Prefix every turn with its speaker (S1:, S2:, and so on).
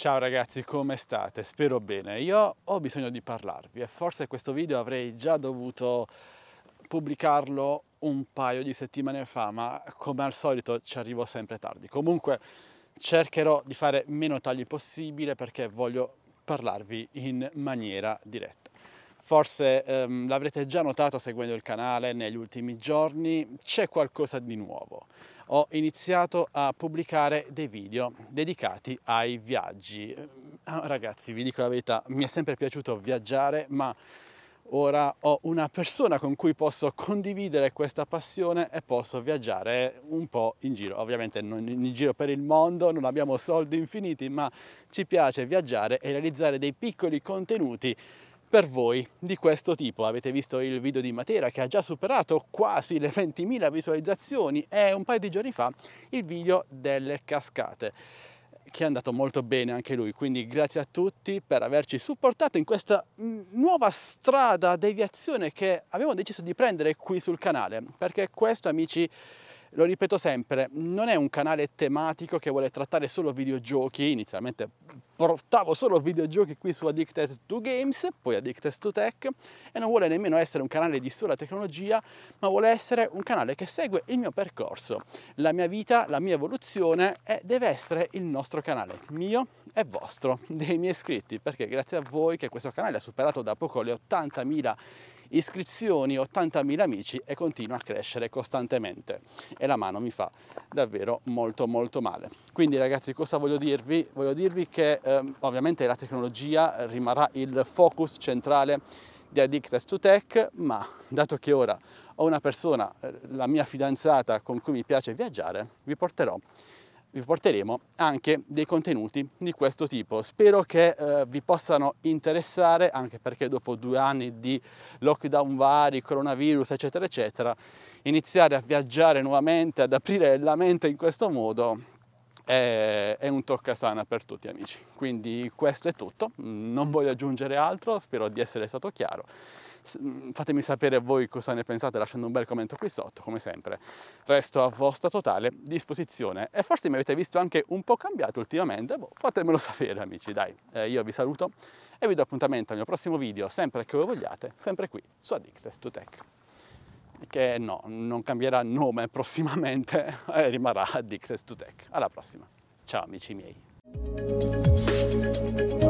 S1: Ciao ragazzi, come state? Spero bene. Io ho bisogno di parlarvi e forse questo video avrei già dovuto pubblicarlo un paio di settimane fa, ma come al solito ci arrivo sempre tardi. Comunque cercherò di fare meno tagli possibile perché voglio parlarvi in maniera diretta. Forse ehm, l'avrete già notato seguendo il canale negli ultimi giorni, c'è qualcosa di nuovo. Ho iniziato a pubblicare dei video dedicati ai viaggi. Ehm, ah, ragazzi, vi dico la verità, mi è sempre piaciuto viaggiare, ma ora ho una persona con cui posso condividere questa passione e posso viaggiare un po' in giro. Ovviamente non in giro per il mondo, non abbiamo soldi infiniti, ma ci piace viaggiare e realizzare dei piccoli contenuti per voi di questo tipo. Avete visto il video di Matera che ha già superato quasi le 20.000 visualizzazioni e un paio di giorni fa il video delle cascate che è andato molto bene anche lui, quindi grazie a tutti per averci supportato in questa nuova strada deviazione che abbiamo deciso di prendere qui sul canale, perché questo amici lo ripeto sempre, non è un canale tematico che vuole trattare solo videogiochi, inizialmente portavo solo videogiochi qui su Addicted to Games, poi Addicted to Tech, e non vuole nemmeno essere un canale di sola tecnologia, ma vuole essere un canale che segue il mio percorso, la mia vita, la mia evoluzione e deve essere il nostro canale, mio e vostro, dei miei iscritti, perché grazie a voi che questo canale ha superato da poco le 80.000 iscritti, iscrizioni, 80.000 amici e continua a crescere costantemente e la mano mi fa davvero molto molto male. Quindi ragazzi cosa voglio dirvi? Voglio dirvi che ehm, ovviamente la tecnologia rimarrà il focus centrale di Addicted to Tech, ma dato che ora ho una persona, eh, la mia fidanzata con cui mi piace viaggiare, vi porterò vi porteremo anche dei contenuti di questo tipo. Spero che eh, vi possano interessare, anche perché dopo due anni di lockdown vari, coronavirus, eccetera, eccetera, iniziare a viaggiare nuovamente, ad aprire la mente in questo modo è, è un toccasana per tutti amici. Quindi questo è tutto, non voglio aggiungere altro, spero di essere stato chiaro mm, fatemi sapere voi cosa ne pensate lasciando un bel commento qui sotto, come sempre. Resto a vostra totale disposizione e forse mi avete visto anche un po' cambiato ultimamente, boh, fatemelo sapere amici, dai. Eh, io vi saluto e vi do appuntamento al mio prossimo video, sempre che voi vogliate, sempre qui su Addicted to Tech che no, non cambierà nome prossimamente e eh, rimarrà Addicted to Tech. Alla prossima. Ciao amici miei.